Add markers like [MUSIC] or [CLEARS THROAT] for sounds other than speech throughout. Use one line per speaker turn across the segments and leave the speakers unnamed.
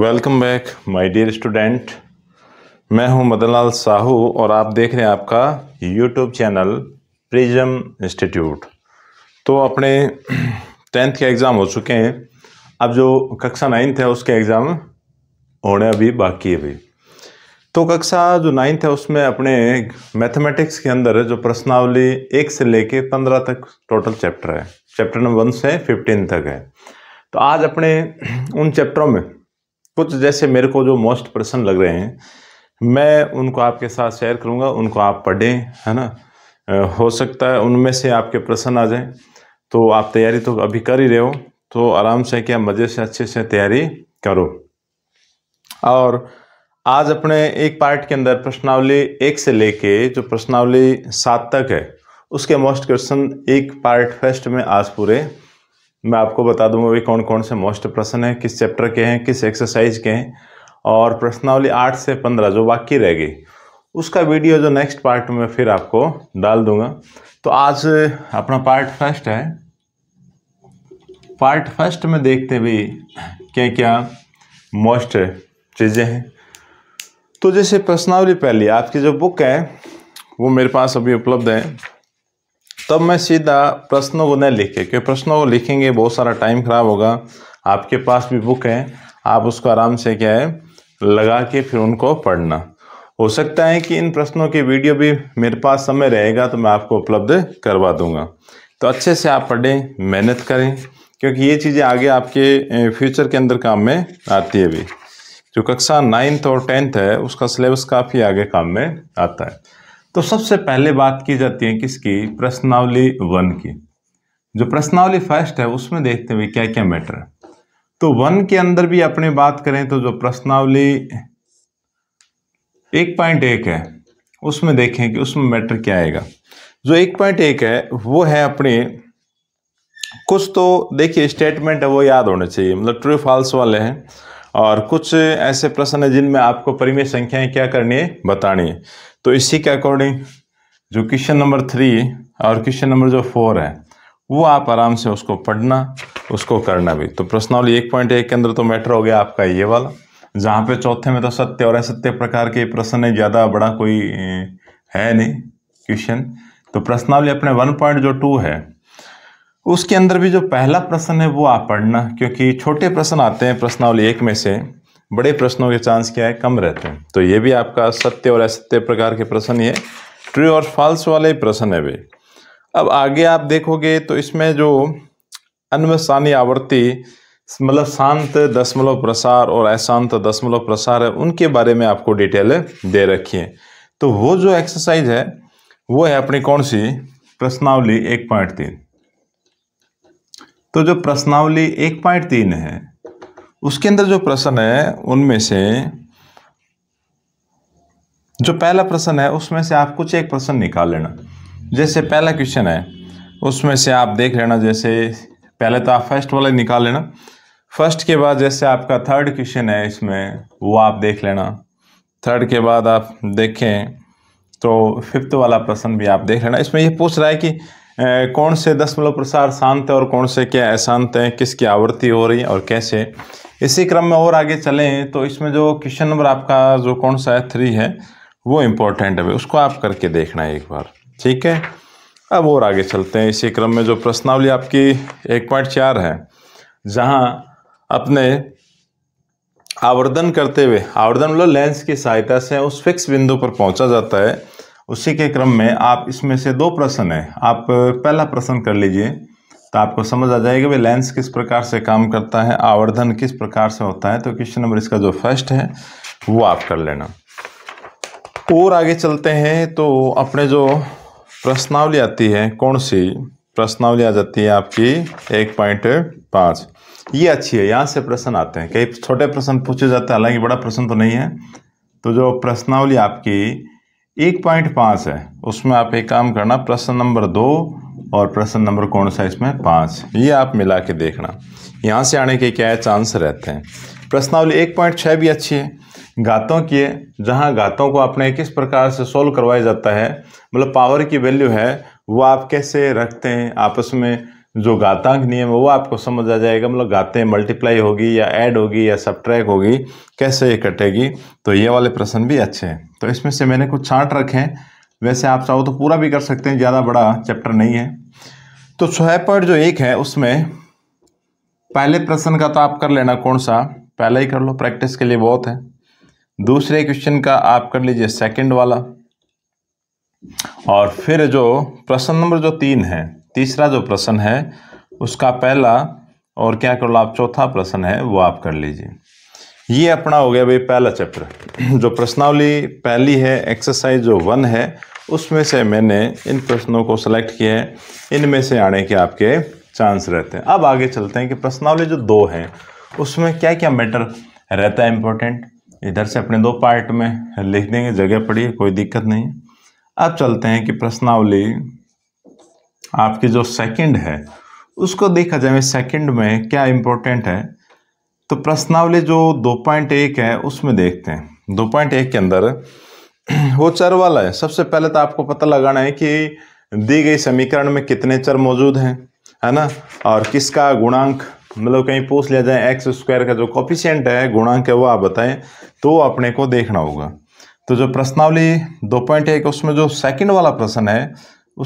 welcome back my dear student मैं हूं मदन लाल साहू और आप देख रहे हैं आपका यूट्यूब चैनल प्रिजम इंस्टीट्यूट तो अपने टेंथ के एग्ज़ाम हो चुके हैं अब जो कक्षा नाइन्थ है उसके एग्ज़ाम होने अभी बाकी है अभी तो कक्षा जो नाइन्थ है उसमें अपने मैथमेटिक्स के अंदर जो प्रश्नावली एक से लेके पंद्रह तक टोटल चैप्टर है चैप्टर नंबर वन से फिफ्टीन तक है तो आज अपने उन चैप्टरों में कुछ जैसे मेरे को जो मोस्ट पर्सन लग रहे हैं मैं उनको आपके साथ शेयर करूंगा उनको आप पढ़ें है ना हो सकता है उनमें से आपके प्रश्न आ जाएं तो आप तैयारी तो अभी कर ही रहे हो तो आराम से क्या मज़े से अच्छे से तैयारी करो और आज अपने एक पार्ट के अंदर प्रश्नावली एक से लेके जो प्रश्नावली सात तक है उसके मोस्ट क्वेश्चन एक पार्ट फर्स्ट में आज पूरे मैं आपको बता दूंगा भी कौन कौन से मोस्ट प्रश्न हैं किस चैप्टर के हैं किस एक्सरसाइज के हैं और प्रश्नावली आठ से पंद्रह जो बाकी रह गई उसका वीडियो जो नेक्स्ट पार्ट में फिर आपको डाल दूंगा तो आज अपना पार्ट फर्स्ट है पार्ट फर्स्ट में देखते भी क्या क्या मोस्ट चीज़ें हैं तो जैसे प्रश्नावली पहली आपकी जो बुक है वो मेरे पास अभी उपलब्ध है तब मैं सीधा प्रश्नों को नहीं लिखे क्योंकि प्रश्नों को लिखेंगे बहुत सारा टाइम खराब होगा आपके पास भी बुक है आप उसको आराम से क्या है लगा के फिर उनको पढ़ना हो सकता है कि इन प्रश्नों की वीडियो भी मेरे पास समय रहेगा तो मैं आपको उपलब्ध करवा दूंगा तो अच्छे से आप पढ़ें मेहनत करें क्योंकि ये चीज़ें आगे आपके फ्यूचर के अंदर काम में आती है भी जो कक्षा नाइन्थ और टेंथ है उसका सिलेबस काफ़ी आगे काम में आता है तो सबसे पहले बात की जाती है किसकी प्रश्नावली वन की जो प्रश्नावली फर्स्ट है उसमें देखते हुए क्या क्या मैटर है तो वन के अंदर भी अपने बात करें तो जो प्रश्नावली एक पॉइंट एक है उसमें देखें कि उसमें मैटर क्या आएगा जो एक पॉइंट एक है वो है अपने कुछ तो देखिए स्टेटमेंट है वो याद होने चाहिए मतलब ट्रू फॉल्स वाले हैं और कुछ ऐसे प्रश्न हैं जिनमें आपको परिमेय संख्याएं क्या करनी है बतानी है तो इसी के अकॉर्डिंग जो क्वेश्चन नंबर थ्री और क्वेश्चन नंबर जो फोर है वो आप आराम से उसको पढ़ना उसको करना भी तो प्रश्नावली एक पॉइंट एक के अंदर तो मैटर हो गया आपका ये वाला जहाँ पे चौथे में तो सत्य और असत्य प्रकार के प्रश्न है ज़्यादा बड़ा कोई है नहीं क्वेश्चन तो प्रश्नावली अपने वन पॉइंट जो टू है उसके अंदर भी जो पहला प्रश्न है वो आप पढ़ना क्योंकि छोटे प्रश्न आते हैं प्रश्नावली एक में से बड़े प्रश्नों के चांस क्या है कम रहते हैं तो ये भी आपका सत्य और असत्य प्रकार के प्रश्न ये ट्रू और फॉल्स वाले प्रश्न है वे अब आगे आप देखोगे तो इसमें जो अनवसानी आवर्ती मतलब शांत दशमलव प्रसार और अशांत दशमलव प्रसार है उनके बारे में आपको डिटेल दे रखी है तो वो जो एक्सरसाइज है वो है अपनी कौन सी प्रश्नावली एक पॉइंट तीन तो जो प्रश्नावली एक पॉइंट तीन है उसके अंदर जो प्रश्न है उनमें से जो पहला प्रश्न है उसमें से आप कुछ एक प्रश्न निकाल लेना जैसे पहला क्वेश्चन है उसमें से आप देख लेना जैसे पहले तो आप फर्स्ट वाला निकाल लेना फर्स्ट के बाद जैसे आपका थर्ड क्वेश्चन है इसमें वो आप देख लेना थर्ड के बाद आप देखें तो फिफ्थ वाला प्रश्न भी आप देख लेना इसमें यह पूछ रहा है कि कौन से दशमलव प्रसार शांत है और कौन से क्या अशांत है किसकी आवृत्ति हो रही है और कैसे इसी क्रम में और आगे चलें तो इसमें जो क्वेश्चन नंबर आपका जो कौन सा है थ्री है वो इम्पोर्टेंट है उसको आप करके देखना है एक बार ठीक है अब और आगे चलते हैं इसी क्रम में जो प्रश्नावली आपकी एक पॉइंट चार है जहाँ अपने आवर्धन करते हुए आवर्धन मतलब लेंस की सहायता से उस फिक्स बिंदु पर पहुंचा जाता है उसी के क्रम में आप इसमें से दो प्रश्न हैं आप पहला प्रश्न कर लीजिए तो आपको समझ आ जाएगा भाई लेंस किस प्रकार से काम करता है आवर्धन किस प्रकार से होता है तो क्वेश्चन नंबर इसका जो फर्स्ट है वो आप कर लेना और आगे चलते हैं तो अपने जो प्रश्नावली आती है कौन सी प्रश्नावली आ जाती है आपकी एक पॉइंट पाँच ये अच्छी है यहाँ से प्रश्न आते हैं कई छोटे प्रश्न पूछे जाते हैं हालांकि बड़ा प्रश्न तो नहीं है तो जो प्रश्नावली आपकी एक पॉइंट पाँच है उसमें आप एक काम करना प्रश्न नंबर दो और प्रश्न नंबर कौन सा इसमें पाँच ये आप मिला के देखना यहाँ से आने के क्या चांस रहते हैं प्रश्नावली एक पॉइंट छः भी अच्छी है घातों की है जहाँ घातों को आपने किस प्रकार से सोल्व करवाया जाता है मतलब पावर की वैल्यू है वो आप कैसे रखते हैं आपस में जो घातांक नियम है वो आपको समझ आ जाएगा मतलब घातें मल्टीप्लाई होगी या ऐड होगी या सब्ट्रैक होगी कैसे ये कटेगी तो ये वाले प्रश्न भी अच्छे हैं तो इसमें से मैंने कुछ छाँट रखे हैं वैसे आप चाहो तो पूरा भी कर सकते हैं ज़्यादा बड़ा चैप्टर नहीं है तो छः पॉइंट जो एक है उसमें पहले प्रश्न का तो आप कर लेना कौन सा पहला ही कर लो प्रैक्टिस के लिए बहुत है दूसरे क्वेश्चन का आप कर लीजिए सेकंड वाला और फिर जो प्रश्न नंबर जो तीन है तीसरा जो प्रश्न है उसका पहला और क्या कर लो आप चौथा प्रश्न है वो आप कर लीजिए ये अपना हो गया भाई पहला चैप्टर जो प्रश्नावली पहली है एक्सरसाइज जो वन है उसमें से मैंने इन प्रश्नों को सेलेक्ट किए हैं इनमें से आने के आपके चांस रहते हैं अब आगे चलते हैं कि प्रश्नावली जो दो है उसमें क्या क्या मैटर रहता है इम्पोर्टेंट इधर से अपने दो पार्ट में लिख देंगे जगह पड़ी है कोई दिक्कत नहीं है अब चलते हैं कि प्रश्नावली आपकी जो सेकंड है उसको देखा जाए सेकंड में क्या इम्पोर्टेंट है तो प्रश्नावली जो दो पॉइंट एक है उसमें देखते हैं दो पॉइंट एक के अंदर [CLEARS THROAT] वो चर वाला है सबसे पहले तो आपको पता लगाना है कि दी गई समीकरण में कितने चर मौजूद हैं है ना और किसका गुणांक मतलब कहीं पूछ लिया जाए एक्स स्क्वायर का जो कॉपिशेंट है गुणांक है वो आप बताएं तो अपने को देखना होगा तो जो प्रश्नावली दो पॉइंट एक उसमें जो सेकंड वाला प्रश्न है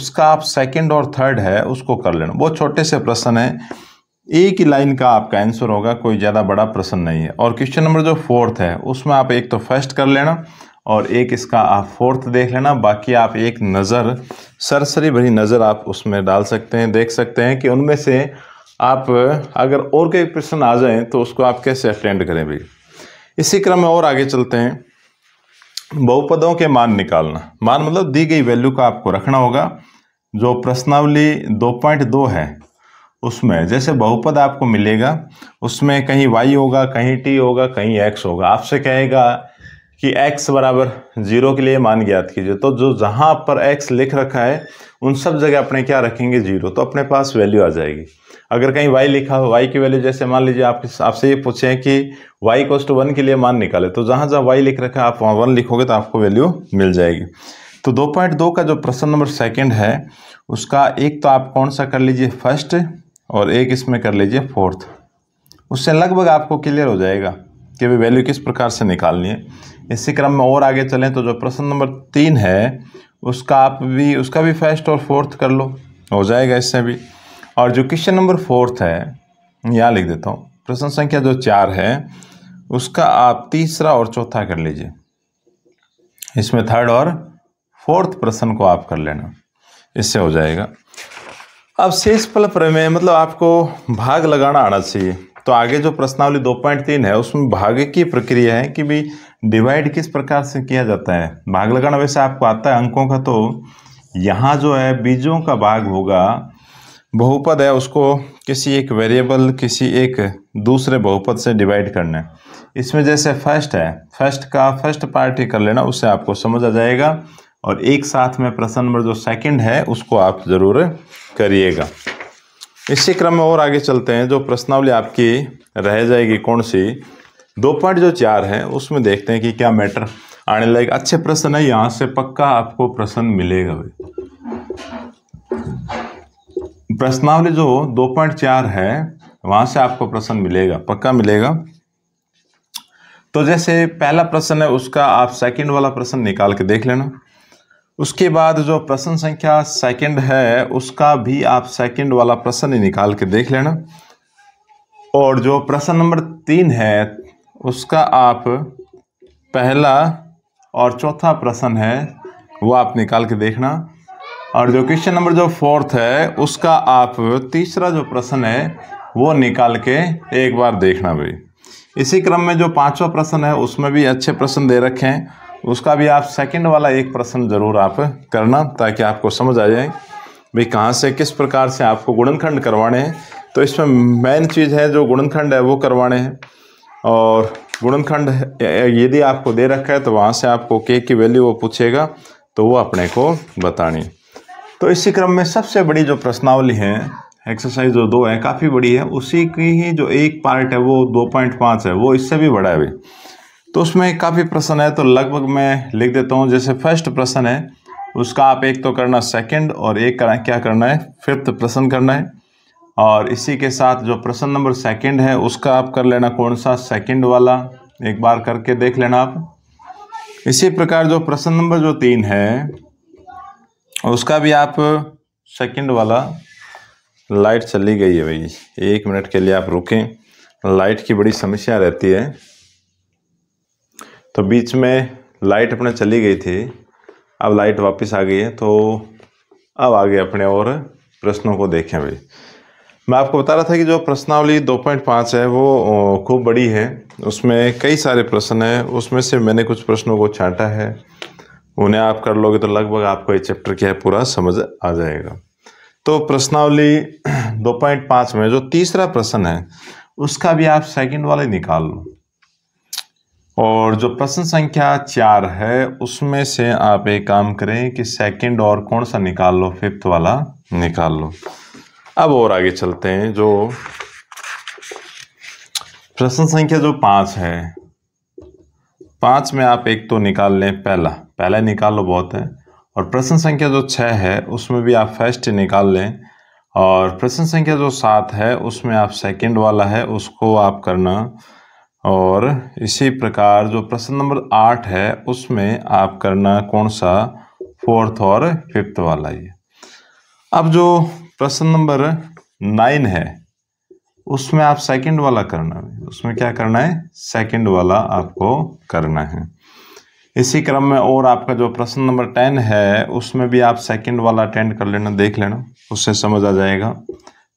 उसका आप सेकंड और थर्ड है उसको कर लेना बहुत छोटे से प्रश्न है एक ही लाइन का आपका आंसर होगा कोई ज़्यादा बड़ा प्रश्न नहीं है और क्वेश्चन नंबर जो फोर्थ है उसमें आप एक तो फर्स्ट कर लेना और एक इसका आप फोर्थ देख लेना बाकी आप एक नज़र सरसरी भरी नज़र आप उसमें डाल सकते हैं देख सकते हैं कि उनमें से आप अगर और कई प्रश्न आ जाएँ तो उसको आप कैसे अटेंड करें भाई इसी क्रम में और आगे चलते हैं बहुपदों के मान निकालना मान मतलब दी गई वैल्यू का आपको रखना होगा जो प्रश्नावली 2.2 है उसमें जैसे बहुपद आपको मिलेगा उसमें कहीं वाई होगा कहीं टी होगा कहीं एक्स होगा आपसे कहेगा कि एक्स बराबर जीरो के लिए मान ज्ञात कीजिए तो जो जहाँ पर एक्स लिख रखा है उन सब जगह अपने क्या रखेंगे जीरो तो अपने पास वैल्यू आ जाएगी अगर कहीं वाई लिखा हो वाई की वैल्यू जैसे मान लीजिए आप आपसे ये पूछे कि वाई कोस्ट वन के लिए मान निकाले तो जहाँ जहाँ वाई लिख रखा है आप वहाँ वन लिखोगे तो आपको वैल्यू मिल जाएगी तो दो पॉइंट दो का जो प्रश्न नंबर सेकेंड है उसका एक तो आप कौन सा कर लीजिए फर्स्ट और एक इसमें कर लीजिए फोर्थ उससे लगभग आपको क्लियर हो जाएगा कि वे वैल्यू किस प्रकार से निकालनी है इसी क्रम में और आगे चलें तो जो प्रश्न नंबर तीन है उसका आप भी उसका भी फर्स्ट और फोर्थ कर लो हो जाएगा इससे भी और जो क्वेश्चन नंबर फोर्थ है यहाँ लिख देता हूँ प्रश्न संख्या जो चार है उसका आप तीसरा और चौथा कर लीजिए इसमें थर्ड और फोर्थ प्रश्न को आप कर लेना इससे हो जाएगा अब शेष फल प्रमेय मतलब आपको भाग लगाना आना चाहिए तो आगे जो प्रश्नावली दो पॉइंट तीन है उसमें भाग की प्रक्रिया है कि भी डिवाइड किस प्रकार से किया जाता है भाग लगाना वैसे आपको आता है अंकों का तो यहाँ जो है बीजों का भाग होगा बहुपद है उसको किसी एक वेरिएबल किसी एक दूसरे बहुपद से डिवाइड करना है इसमें जैसे फर्स्ट है फर्स्ट का फर्स्ट पार्ट ही कर लेना उससे आपको समझ आ जाएगा और एक साथ में प्रश्न नंबर जो सेकंड है उसको आप ज़रूर करिएगा इसी क्रम में और आगे चलते हैं जो प्रश्नावली आपकी रह जाएगी कौन सी दो पॉइंट जो चार है उसमें देखते हैं कि क्या मैटर आने लायक अच्छे प्रश्न है यहाँ से पक्का आपको प्रश्न मिलेगा भाई प्रश्नावली जो दो पॉइंट चार है वहां से आपको प्रश्न मिलेगा पक्का मिलेगा तो जैसे पहला प्रश्न है उसका आप सेकंड वाला प्रश्न निकाल के देख लेना उसके बाद जो प्रश्न संख्या सेकंड है उसका भी आप सेकंड वाला प्रश्न ही निकाल के देख लेना और जो प्रश्न नंबर तीन है उसका आप पहला और चौथा प्रश्न है वो आप निकाल के देखना और जो क्वेश्चन नंबर जो फोर्थ है उसका आप तीसरा जो प्रश्न है वो निकाल के एक बार देखना भाई इसी क्रम में जो पांचवा प्रश्न है उसमें भी अच्छे प्रश्न दे रखे हैं उसका भी आप सेकंड वाला एक प्रश्न ज़रूर आप करना ताकि आपको समझ आ जाए भाई कहाँ से किस प्रकार से आपको गुणनखंड करवाने हैं तो इसमें मेन चीज़ है जो गुणनखंड है वो करवाने हैं और गुणनखंड यदि आपको दे रखा है तो वहाँ से आपको के की वैल्यू वो पूछेगा तो वो अपने को बतानी तो इसी क्रम में सबसे बड़ी जो प्रश्नावली है एक्सरसाइज जो दो है काफ़ी बड़ी है उसी की ही जो एक पार्ट है वो दो पॉइंट पाँच है वो इससे भी बड़ा है भाई तो उसमें काफ़ी प्रश्न है तो लगभग मैं लिख देता हूँ जैसे फर्स्ट प्रश्न है उसका आप एक तो करना सेकंड और एक करना क्या करना है फिफ्थ प्रश्न करना है और इसी के साथ जो प्रश्न नंबर सेकंड है उसका आप कर लेना कौन सा सेकंड वाला एक बार करके देख लेना आप इसी प्रकार जो प्रश्न नंबर जो तीन है उसका भी आप सेकंड वाला लाइट चली गई है भाई एक मिनट के लिए आप रुकें लाइट की बड़ी समस्या रहती है तो बीच में लाइट अपने चली गई थी अब लाइट वापस आ गई है तो अब आगे अपने और प्रश्नों को देखें भाई मैं आपको बता रहा था कि जो प्रश्नावली 2.5 है वो खूब बड़ी है उसमें कई सारे प्रश्न हैं उसमें से मैंने कुछ प्रश्नों को छाँटा है उन्हें आप कर लोगे तो लगभग आपको ये चैप्टर क्या है पूरा समझ आ जाएगा तो प्रश्नावली 2.5 [CLEARS THROAT] में जो तीसरा प्रश्न है उसका भी आप सेकंड वाले निकाल लो और जो प्रश्न संख्या चार है उसमें से आप एक काम करें कि सेकंड और कौन सा निकाल लो फिफ्थ वाला निकाल लो अब और आगे चलते हैं जो प्रश्न संख्या जो पांच है पांच में आप एक तो निकाल लें पहला पहला निकाल लो बहुत है और प्रश्न संख्या जो छह है उसमें भी आप फर्स्ट निकाल लें और प्रश्न संख्या जो सात है उसमें आप सेकंड वाला है उसको आप करना और इसी प्रकार जो प्रश्न नंबर आठ है उसमें आप करना कौन सा फोर्थ और फिफ्थ वाला ये अब जो प्रश्न नंबर नाइन है उसमें आप सेकंड वाला करना है उसमें क्या करना है सेकंड वाला आपको करना है इसी क्रम में और आपका जो प्रश्न नंबर टेन है उसमें भी आप सेकंड वाला अटेंड कर लेना देख लेना उससे समझ आ जाएगा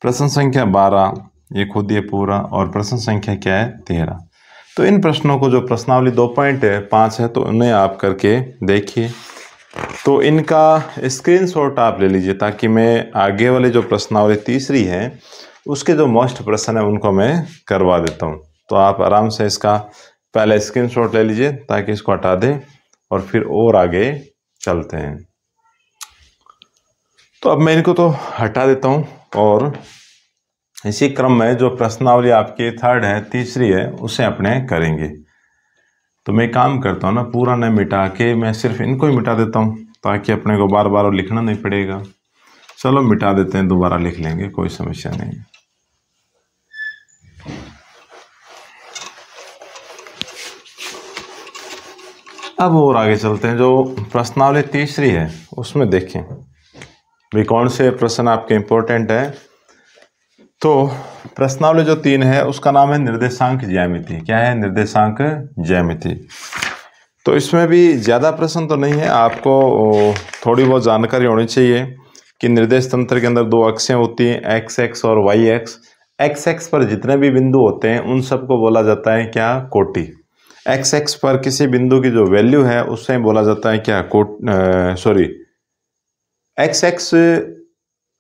प्रश्न संख्या बारह ये खुद ये पूरा और प्रश्न संख्या क्या है तेरह तो इन प्रश्नों को जो प्रश्नावली दो पॉइंट है पाँच है तो उन्हें आप करके देखिए तो इनका स्क्रीनशॉट आप ले लीजिए ताकि मैं आगे वाले जो प्रश्नावली तीसरी है उसके जो मोस्ट प्रश्न है उनको मैं करवा देता हूँ तो आप आराम से इसका पहले स्क्रीन ले लीजिए ताकि इसको हटा दें और फिर और आगे चलते हैं तो अब मैं इनको तो हटा देता हूँ और इसी क्रम में जो प्रश्नावली आपकी थर्ड है तीसरी है उसे अपने करेंगे तो मैं काम करता हूँ ना पूरा न मिटा के मैं सिर्फ इनको ही मिटा देता हूँ ताकि अपने को बार बार लिखना नहीं पड़ेगा चलो मिटा देते हैं दोबारा लिख लेंगे कोई समस्या नहीं है अब और आगे चलते हैं जो प्रश्नावली तीसरी है उसमें देखें भी कौन से प्रश्न आपके इम्पोर्टेंट है तो प्रश्नावली जो तीन है उसका नाम है निर्देशांक ज्यामिति क्या है निर्देशांक ज्यामिति तो इसमें भी ज़्यादा प्रश्न तो नहीं है आपको थोड़ी बहुत जानकारी होनी चाहिए कि निर्देश तंत्र के अंदर दो अक्षें होती हैं एक्स एक्स और वाई एक्स एक्स एक्स पर जितने भी बिंदु होते हैं उन सबको बोला जाता है क्या कोटि एक्स एक्स पर किसी बिंदु की जो वैल्यू है उससे बोला जाता है क्या कोट सॉरी एक्स एक्स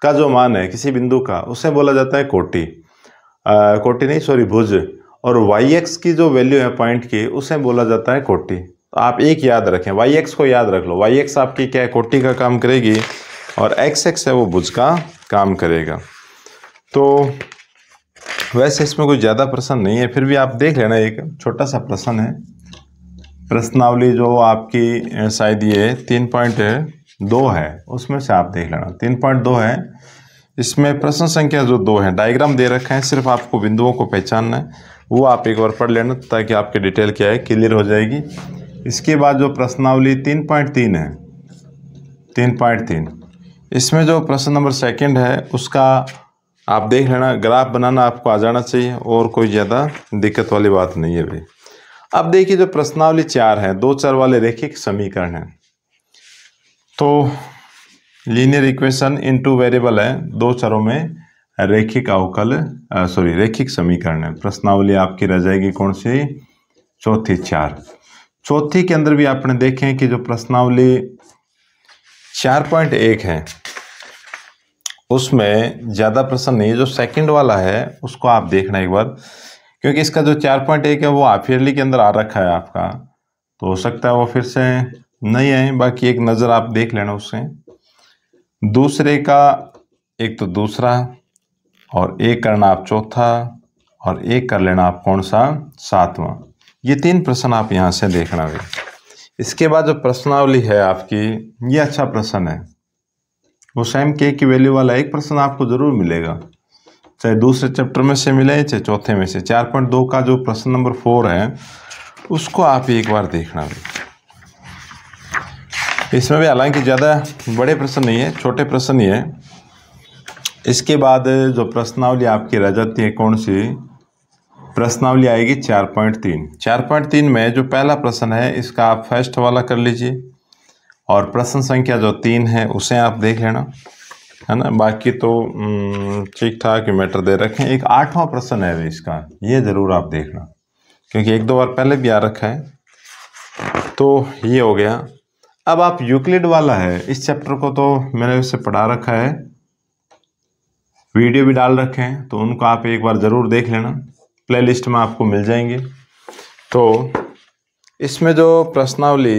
का जो मान है किसी बिंदु का उसे बोला जाता है कोटि कोटि नहीं सॉरी भुज और वाई एक्स की जो वैल्यू है पॉइंट की उसे बोला जाता है कोटि तो आप एक याद रखें वाई एक्स को याद रख लो वाई एक्स आपकी क्या है कोटि का काम करेगी और एक्स एक्स है वो भुज का काम करेगा तो वैसे इसमें कोई ज़्यादा प्रश्न नहीं है फिर भी आप देख लेना एक छोटा सा प्रश्न है प्रश्नावली जो आपकी शायद ये तीन पॉइंट है दो है उसमें से आप देख लेना तीन पॉइंट दो है इसमें प्रश्न संख्या जो दो है डायग्राम दे रखे हैं सिर्फ आपको बिंदुओं को पहचानना है वो आप एक बार पढ़ लेना ताकि आपके डिटेल क्या है क्लियर हो जाएगी इसके बाद जो प्रश्नावली तीन पॉइंट तीन है तीन पॉइंट तीन इसमें जो प्रश्न नंबर सेकंड है उसका आप देख लेना ग्राफ बनाना आपको आ जाना चाहिए और कोई ज़्यादा दिक्कत वाली बात नहीं है भाई अब देखिए जो प्रश्नावली चार है दो चार वाले रेखिक समीकरण है तो linear equation in two variable है दो चरों में रेखिक अवकल सॉरी रेखिक समीकरण है प्रश्नावली आपकी रह जाएगी कौन सी चौथी चार चौथी के अंदर भी आपने देखें कि जो प्रश्नावली चार पॉइंट एक है उसमें ज़्यादा प्रश्न नहीं है जो सेकंड वाला है उसको आप देखना एक बार क्योंकि इसका जो चार पॉइंट एक है वो आफियरली के अंदर आ रखा है आपका तो हो सकता है वो फिर से नहीं आए बाकी एक नज़र आप देख लेना उससे दूसरे का एक तो दूसरा और एक करना आप चौथा और एक कर लेना आप कौन सा सातवां ये तीन प्रश्न आप यहाँ से देखना भी इसके बाद जो प्रश्नावली है आपकी ये अच्छा प्रश्न है वो सेम के की वैल्यू वाला एक प्रश्न आपको ज़रूर मिलेगा चाहे दूसरे चैप्टर में से मिले चाहे चौथे में से चार पॉइंट दो का जो प्रश्न नंबर फोर है उसको आप एक बार देखना भी इसमें भी हालांकि ज़्यादा बड़े प्रश्न नहीं है छोटे प्रश्न ही है इसके बाद जो प्रश्नावली आपकी रह जाती है कौन सी प्रश्नावली आएगी चार पॉइंट तीन चार पॉइंट तीन में जो पहला प्रश्न है इसका आप फर्स्ट वाला कर लीजिए और प्रश्न संख्या जो तीन है उसे आप देख लेना है ना बाकी तो ठीक ठाक मैटर दे रखे एक आठवां प्रश्न है इसका ये ज़रूर आप देखना क्योंकि एक दो बार पहले भी आ रखा है तो ये हो गया अब आप यूक्लिड वाला है इस चैप्टर को तो मैंने उससे पढ़ा रखा है वीडियो भी डाल रखे हैं तो उनको आप एक बार ज़रूर देख लेना प्लेलिस्ट में आपको मिल जाएंगे तो इसमें जो प्रश्नावली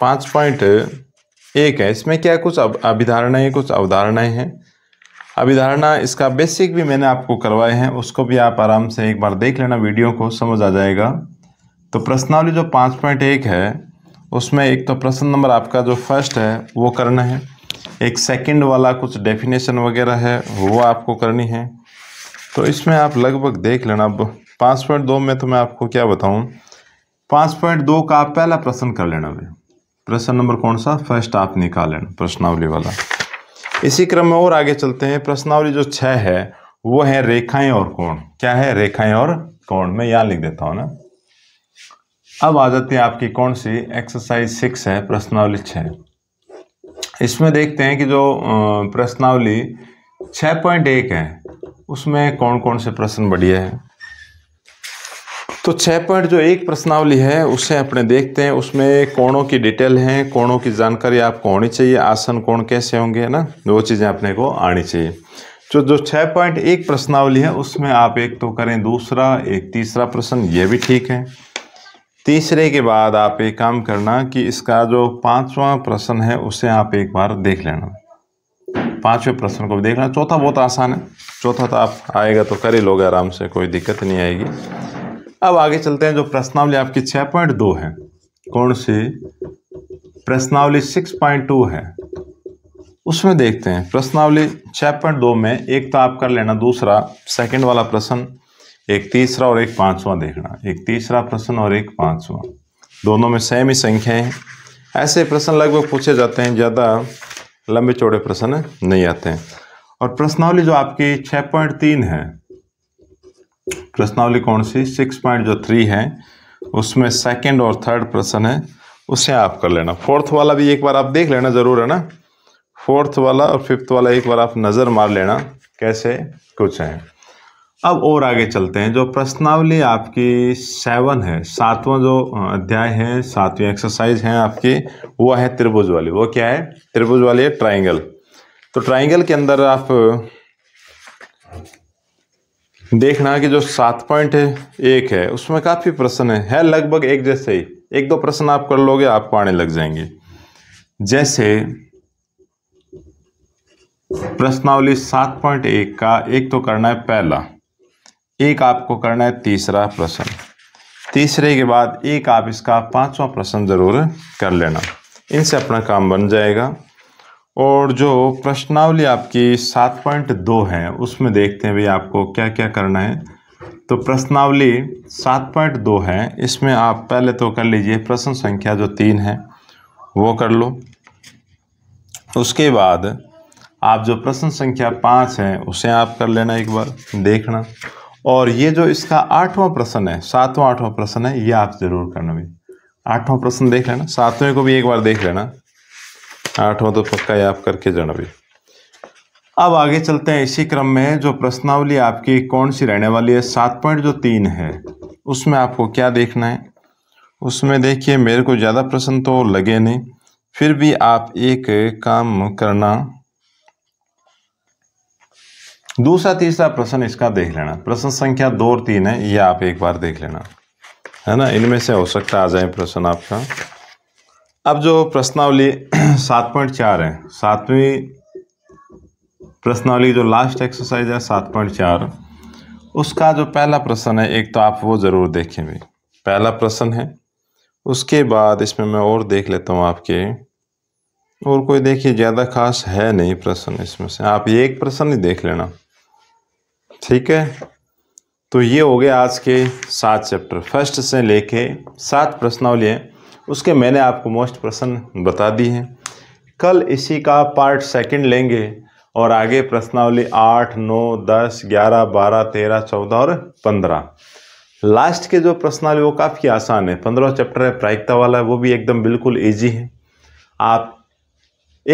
पाँच पॉइंट एक है इसमें क्या कुछ अभिधारणाएँ कुछ अवधारणाएँ हैं अभिधारणा इसका बेसिक भी मैंने आपको करवाए हैं उसको भी आप आराम से एक बार देख लेना वीडियो को समझ आ जाएगा तो प्रश्नावली जो पाँच पॉइंट एक है उसमें एक तो प्रश्न नंबर आपका जो फर्स्ट है वो करना है एक सेकंड वाला कुछ डेफिनेशन वगैरह है वो आपको करनी है तो इसमें आप लगभग देख लेना अब पाँच पॉइंट दो में तो मैं आपको क्या बताऊँ पाँच पॉइंट दो का आप पहला प्रश्न कर लेना भाई प्रश्न नंबर कौन सा फर्स्ट आप निकाल लेना प्रश्नावली वाला इसी क्रम में और आगे चलते हैं प्रश्नावली जो छः है वो है रेखाएँ और कौन क्या है रेखाएँ और कौन मैं यहाँ लिख देता हूँ ना अब आ जाते हैं आपकी कौन सी एक्सरसाइज सिक्स है प्रश्नावली छः इसमें देखते हैं कि जो प्रश्नावली छः पॉइंट एक है उसमें कौन कौन से प्रश्न बढ़िया है तो छः पॉइंट जो एक प्रश्नावली है उसे अपने देखते हैं उसमें कोणों की डिटेल है कोणों की जानकारी आपको होनी चाहिए आसन कोण कैसे होंगे है ना वो चीज़ें अपने को आनी चाहिए तो जो छः पॉइंट एक प्रश्नावली है उसमें आप एक तो करें दूसरा एक तीसरा प्रश्न ये भी ठीक है तीसरे के बाद आप एक काम करना कि इसका जो पांचवा प्रश्न है उसे आप एक बार देख लेना पांचवे प्रश्न को भी देख लेना चौथा बहुत आसान है चौथा तो आप आएगा तो कर ही लोगे आराम से कोई दिक्कत नहीं आएगी अब आगे चलते हैं जो प्रश्नावली आपकी छः पॉइंट दो है कौन सी प्रश्नावली सिक्स पॉइंट टू है उसमें देखते हैं प्रश्नावली छः पॉइंट दो में एक तो आप कर लेना दूसरा सेकंड वाला प्रश्न एक तीसरा और एक पांचवा देखना एक तीसरा प्रश्न और एक पांचवा दोनों में सेम ही संख्या है ऐसे प्रश्न लगभग पूछे जाते हैं ज़्यादा लंबे चौड़े प्रश्न नहीं आते हैं और प्रश्नावली जो आपकी छ पॉइंट तीन है प्रश्नावली कौन सी सिक्स पॉइंट जो थ्री है उसमें सेकेंड और थर्ड प्रश्न है उसे आप कर लेना फोर्थ वाला भी एक बार आप देख लेना ज़रूर है ना फोर्थ वाला और फिफ्थ वाला एक बार आप नज़र मार लेना कैसे कुछ है अब और आगे चलते हैं जो प्रश्नावली आपकी सेवन है सातवां जो अध्याय है सातवीं एक्सरसाइज है आपकी वो है त्रिभुज वाली वो क्या है त्रिभुज वाली है ट्राइंगल तो ट्राइंगल के अंदर आप देखना कि जो सात पॉइंट एक है उसमें काफ़ी प्रश्न है, है लगभग एक जैसे ही एक दो प्रश्न आप कर लोगे आपको आने लग जाएंगे जैसे प्रश्नावली सात पॉइंट एक का एक तो करना है पहला एक आपको करना है तीसरा प्रश्न तीसरे के बाद एक आप इसका पांचवा प्रश्न ज़रूर कर लेना इनसे अपना काम बन जाएगा और जो प्रश्नावली आपकी सात पॉइंट दो है उसमें देखते हैं भाई आपको क्या क्या करना है तो प्रश्नावली सात पॉइंट दो है इसमें आप पहले तो कर लीजिए प्रश्न संख्या जो तीन है वो कर लो उसके बाद आप जो प्रश्न संख्या पाँच है उसे आप कर लेना एक बार देखना और ये जो इसका आठवां प्रश्न है सातवां आठवां प्रश्न है ये आप जरूर करना भी आठवां प्रश्न देख लेना सातवें को भी एक बार देख लेना आठवां तो पक्का ही आप करके जाना भी अब आगे चलते हैं इसी क्रम में जो प्रश्नावली आपकी कौन सी रहने वाली है सात पॉइंट जो तीन है उसमें आपको क्या देखना है उसमें देखिए मेरे को ज़्यादा प्रश्न तो लगे नहीं फिर भी आप एक काम करना दूसरा तीसरा प्रश्न इसका देख लेना प्रश्न संख्या दो और तीन है ये आप एक बार देख लेना है ना इनमें से हो सकता आ जाए प्रश्न आपका अब जो प्रश्नावली [CLEARS THROAT] सात पॉइंट चार है सातवीं प्रश्नावली जो लास्ट एक्सरसाइज है सात पॉइंट चार उसका जो पहला प्रश्न है एक तो आप वो ज़रूर देखें भी पहला प्रश्न है उसके बाद इसमें मैं और देख लेता हूँ आपके और कोई देखिए ज़्यादा खास है नहीं प्रश्न इसमें से आप ये एक प्रश्न ही देख लेना ठीक है तो ये हो गया आज के सात चैप्टर फर्स्ट से लेके सात प्रश्नावली हैं उसके मैंने आपको मोस्ट प्रश्न बता दी हैं कल इसी का पार्ट सेकंड लेंगे और आगे प्रश्नावली आठ नौ दस ग्यारह बारह तेरह चौदह और पंद्रह लास्ट के जो प्रश्नावली वो काफ़ी आसान है पंद्रह चैप्टर है प्रायिकता वाला है वो भी एकदम बिल्कुल ईजी है आप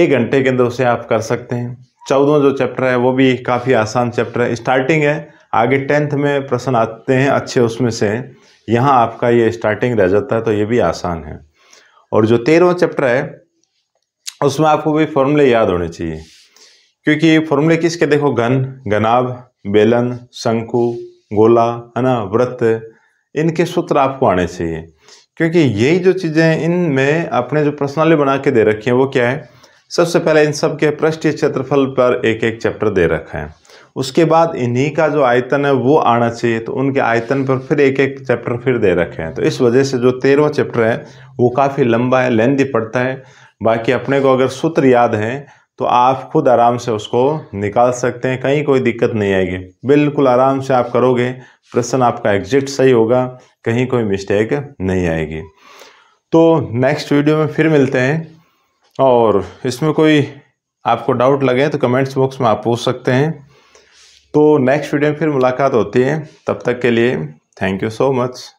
एक घंटे के अंदर उसे आप कर सकते हैं चौदहवा जो चैप्टर है वो भी काफ़ी आसान चैप्टर है स्टार्टिंग है आगे टेंथ में प्रश्न आते हैं अच्छे उसमें से यहाँ आपका ये स्टार्टिंग रह जाता है तो ये भी आसान है और जो तेरहवा चैप्टर है उसमें आपको भी फॉर्मूले याद होने चाहिए क्योंकि फॉर्मूले किसके देखो घन घनाभ बेलन शंकु गोला है ना व्रत इनके सूत्र आपको आने चाहिए क्योंकि यही जो चीज़ें इनमें अपने जो प्रश्नालय बना के दे रखी हैं वो क्या है सबसे पहले इन सब के पृष्ठीय क्षेत्रफल पर एक एक चैप्टर दे रखे हैं उसके बाद इन्हीं का जो आयतन है वो आना चाहिए तो उनके आयतन पर फिर एक एक चैप्टर फिर दे रखे हैं तो इस वजह से जो तेरहवा चैप्टर है वो काफ़ी लंबा है लेंदी पड़ता है बाकी अपने को अगर सूत्र याद हैं तो आप खुद आराम से उसको निकाल सकते हैं कहीं कोई दिक्कत नहीं आएगी बिल्कुल आराम से आप करोगे प्रश्न आपका एग्जिट सही होगा कहीं कोई मिस्टेक नहीं आएगी तो नेक्स्ट वीडियो में फिर मिलते हैं और इसमें कोई आपको डाउट लगे तो कमेंट्स बॉक्स में आप पूछ सकते हैं तो नेक्स्ट वीडियो में फिर मुलाकात होती है तब तक के लिए थैंक यू सो मच